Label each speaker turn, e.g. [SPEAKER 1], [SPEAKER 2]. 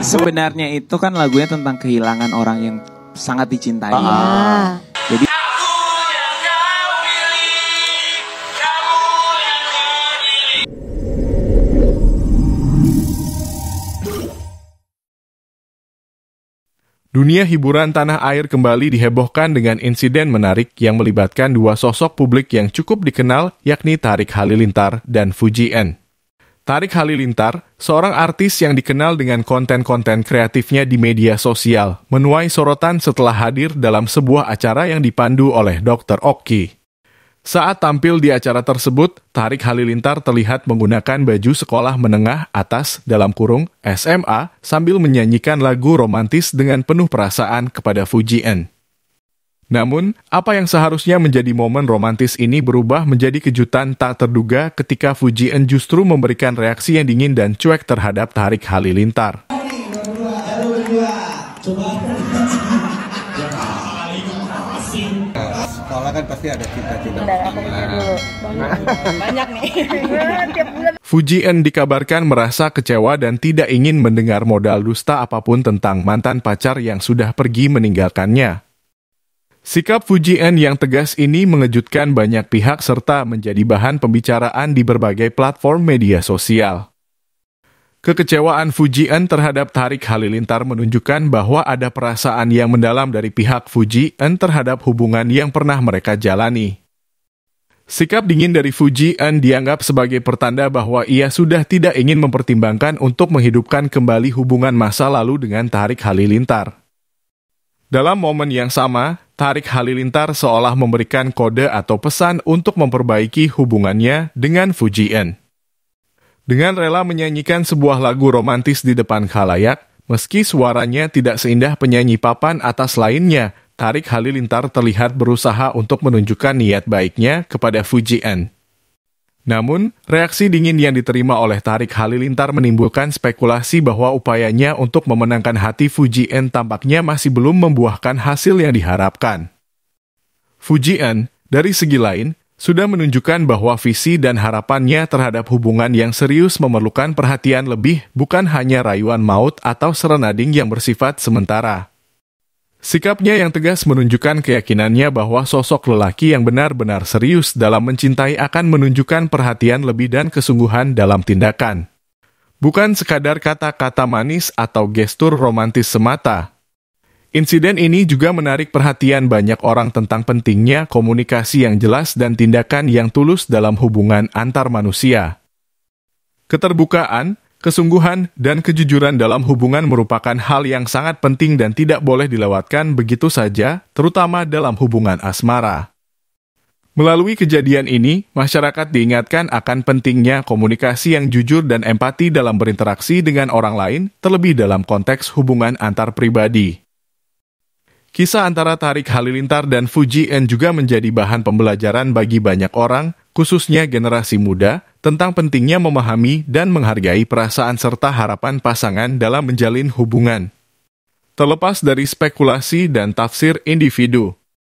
[SPEAKER 1] Sebenarnya itu kan lagunya tentang kehilangan orang yang sangat dicintai. Ah. Dunia hiburan tanah air kembali dihebohkan dengan insiden menarik yang melibatkan dua sosok publik yang cukup dikenal yakni Tarik Halilintar dan Fuji N. Tarik Halilintar, seorang artis yang dikenal dengan konten-konten kreatifnya di media sosial, menuai sorotan setelah hadir dalam sebuah acara yang dipandu oleh Dr. Oki. Saat tampil di acara tersebut, Tarik Halilintar terlihat menggunakan baju sekolah menengah atas dalam kurung SMA sambil menyanyikan lagu romantis dengan penuh perasaan kepada Fujian. Namun, apa yang seharusnya menjadi momen romantis ini berubah menjadi kejutan tak terduga ketika Fujian justru memberikan reaksi yang dingin dan cuek terhadap Tarik Halilintar. Coba sekolah kan pasti ada cita-cita nah. Banyak nih. N dikabarkan merasa kecewa dan tidak ingin mendengar modal dusta apapun tentang mantan pacar yang sudah pergi meninggalkannya. Sikap N yang tegas ini mengejutkan banyak pihak serta menjadi bahan pembicaraan di berbagai platform media sosial. Kekecewaan Fujian terhadap Tarik Halilintar menunjukkan bahwa ada perasaan yang mendalam dari pihak Fujian terhadap hubungan yang pernah mereka jalani. Sikap dingin dari Fujian dianggap sebagai pertanda bahwa ia sudah tidak ingin mempertimbangkan untuk menghidupkan kembali hubungan masa lalu dengan Tarik Halilintar. Dalam momen yang sama, Tarik Halilintar seolah memberikan kode atau pesan untuk memperbaiki hubungannya dengan Fujian dengan rela menyanyikan sebuah lagu romantis di depan khalayak, meski suaranya tidak seindah penyanyi papan atas lainnya. Tarik Halilintar terlihat berusaha untuk menunjukkan niat baiknya kepada Fujian. Namun, reaksi dingin yang diterima oleh Tarik Halilintar menimbulkan spekulasi bahwa upayanya untuk memenangkan hati Fujian tampaknya masih belum membuahkan hasil yang diharapkan. Fujian, dari segi lain, sudah menunjukkan bahwa visi dan harapannya terhadap hubungan yang serius memerlukan perhatian lebih, bukan hanya rayuan maut atau serenading yang bersifat sementara. Sikapnya yang tegas menunjukkan keyakinannya bahwa sosok lelaki yang benar-benar serius dalam mencintai akan menunjukkan perhatian lebih dan kesungguhan dalam tindakan. Bukan sekadar kata-kata manis atau gestur romantis semata, Insiden ini juga menarik perhatian banyak orang tentang pentingnya komunikasi yang jelas dan tindakan yang tulus dalam hubungan antar manusia. Keterbukaan, kesungguhan, dan kejujuran dalam hubungan merupakan hal yang sangat penting dan tidak boleh dilewatkan begitu saja, terutama dalam hubungan asmara. Melalui kejadian ini, masyarakat diingatkan akan pentingnya komunikasi yang jujur dan empati dalam berinteraksi dengan orang lain, terlebih dalam konteks hubungan antar pribadi. Kisah antara Tarik Halilintar dan Fuji N juga menjadi bahan pembelajaran bagi banyak orang, khususnya generasi muda, tentang pentingnya memahami dan menghargai perasaan serta harapan pasangan dalam menjalin hubungan. Terlepas dari spekulasi dan tafsir individu,